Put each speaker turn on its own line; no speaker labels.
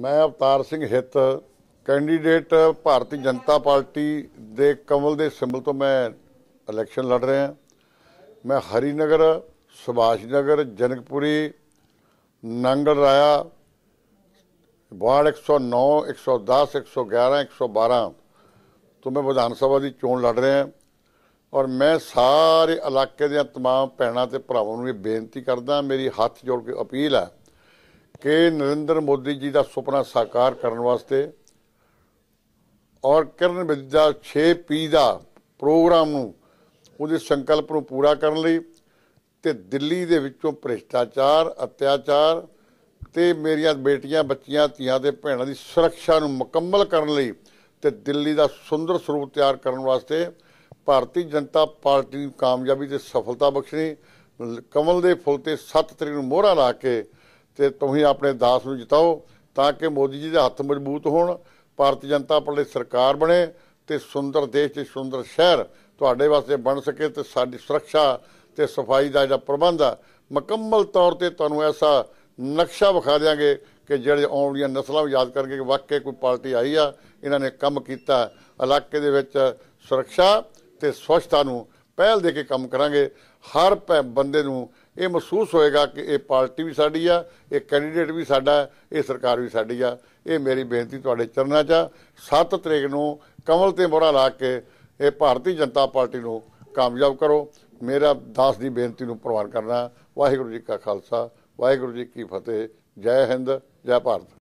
ਮੈਂ ਅਵਤਾਰ ਸਿੰਘ ਹਿੱਤ ਕੈਂਡੀਡੇਟ ਭਾਰਤੀ ਜਨਤਾ ਪਾਰਟੀ ਦੇ ਕਮਲ ਦੇ ਸਿੰਬਲ ਤੋਂ ਮੈਂ ਇਲੈਕਸ਼ਨ ਲੜ ਰਿਹਾ ਮੈਂ ਹਰੀਨਗਰ ਸੁਭਾਸ਼ ਨਗਰ ਜਨਕਪੁਰੀ ਨੰਗਲ ਰਾਇਆ ਵਾਰਡ 109 110 111 112 ਤੋਂ ਮੈਂ ਵਿਧਾਨ ਸਭਾ ਦੀ ਚੋਣ ਲੜ ਰਿਹਾ ਔਰ ਮੈਂ ਸਾਰੇ ਇਲਾਕੇ ਦੇ तमाम ਭੈਣਾਂ ਤੇ ਭਰਾਵਾਂ ਨੂੰ ਇਹ ਬੇਨਤੀ ਕਰਦਾ ਮੇਰੀ ਹੱਥ ਜੋੜ ਕੇ ਅਪੀਲ ਹੈ ਕਿ ਨਰਿੰਦਰ ਮੋਦੀ ਜੀ ਦਾ ਸੁਪਨਾ ਸਾਕਾਰ ਕਰਨ ਵਾਸਤੇ ਔਰ ਕਿਰਨ ਵਿਦਿਆ 6 ਪੀ ਦਾ ਪ੍ਰੋਗਰਾਮ ਨੂੰ ਉਹਦੇ ਸੰਕਲਪ ਨੂੰ ਪੂਰਾ ਕਰਨ ਲਈ ਤੇ ਦਿੱਲੀ ਦੇ ਵਿੱਚੋਂ ਭ੍ਰਿਸ਼ਟਾਚਾਰ ਅਤਿਆਚਾਰ ਤੇ ਮੇਰੀਆਂ ਬੇਟੀਆਂ ਬੱਚੀਆਂ ਧੀਆਂ ਦੇ ਭੈਣਾਂ ਦੀ ਸੁਰੱਖਿਆ ਨੂੰ ਮੁਕੰਮਲ ਕਰਨ ਲਈ ਤੇ ਦਿੱਲੀ ਦਾ ਸੁੰਦਰ ਸਰੂਪ ਤਿਆਰ ਕਰਨ ਵਾਸਤੇ ਭਾਰਤੀ ਜਨਤਾ ਪਾਰਟੀ ਨੂੰ ਕਾਮਯਾਬੀ ਤੇ ਸਫਲਤਾ ਬਖਸ਼ਣੀ ਕਮਲ ਦੇ ਫੁੱਲ ਤੇ 7 ਤਰੀਕ ਨੂੰ ਮੋਹਰਾ ਲਾ ਕੇ ਤੇ ਤੁਸੀਂ ਆਪਣੇ ਦਾਸ ਨੂੰ ਜਿਤਾਓ ਤਾਂ ਕਿ ਮੋਦੀ ਜੀ ਦੇ ਹੱਥ ਮਜ਼ਬੂਤ ਹੋਣ ਭਾਰਤੀ ਜਨਤਾ ਪਾਰਟੀ ਸਰਕਾਰ ਬਣੇ ਤੇ ਸੁੰਦਰ ਦੇਸ਼ ਤੇ ਸੁੰਦਰ ਸ਼ਹਿਰ ਤੁਹਾਡੇ ਵਾਸਤੇ ਬਣ ਸਕੇ ਤੇ ਸਾਡੀ ਸੁਰੱਖਿਆ ਤੇ ਸਫਾਈ ਦਾ ਜਿਹੜਾ ਪ੍ਰਬੰਧ ਆ ਮੁਕੰਮਲ ਤੌਰ ਤੇ ਤੁਹਾਨੂੰ ਐਸਾ ਨਕਸ਼ਾ ਵਿਖਾ ਦੇਵਾਂਗੇ ਕਿ ਜਿਹੜੇ ਆਉਣ ਵਾਲੀਆਂ ਨਸਲਾਂ ਨੂੰ ਯਾਦ ਕਰਕੇ ਕਿ ਵਾਕਿਆ ਕੋਈ ਪਾਰਟੀ ਆਈ ਆ ਇਹਨਾਂ ਨੇ ਕੰਮ ਕੀਤਾ ਇਲਾਕੇ ਦੇ ਵਿੱਚ ਸੁਰੱਖਿਆ ਤੇ ਸਵੱਛਤਾ ਨੂੰ ਪਹਿਲ ਦੇ ਕੇ ਕੰਮ ਕਰਾਂਗੇ ਹਰ ਬੰਦੇ ਨੂੰ ਇਹ ਮਹਿਸੂਸ ਹੋਏਗਾ ਕਿ ਇਹ ਪਾਰਟੀ ਵੀ ਸਾਡੀ ਆ ਇਹ ਕੈਂਡੀਡੇਟ ਵੀ ਸਾਡਾ ਇਹ ਸਰਕਾਰ ਵੀ ਸਾਡੀ ਆ ਇਹ ਮੇਰੀ ਬੇਨਤੀ ਤੁਹਾਡੇ ਚਰਨਾਂ 'ਚ 7 ਤਰੀਕ ਨੂੰ ਕਮਲ ਤੇ ਮੋਹਰਾ ਲਾ ਕੇ ਇਹ ਭਾਰਤੀ ਜਨਤਾ ਪਾਰਟੀ ਨੂੰ ਕਾਮਯਾਬ ਕਰੋ ਮੇਰਾ ਦਾਸ ਦੀ ਬੇਨਤੀ ਨੂੰ ਪ੍ਰਵਾਨ ਕਰਨਾ ਵਾਹਿਗੁਰੂ ਜੀ ਕਾ ਖਾਲਸਾ ਵਾਹਿਗੁਰੂ ਜੀ ਕੀ ਫਤਿਹ ਜੈ ਹਿੰਦ ਜੈ ਭਾਰਤ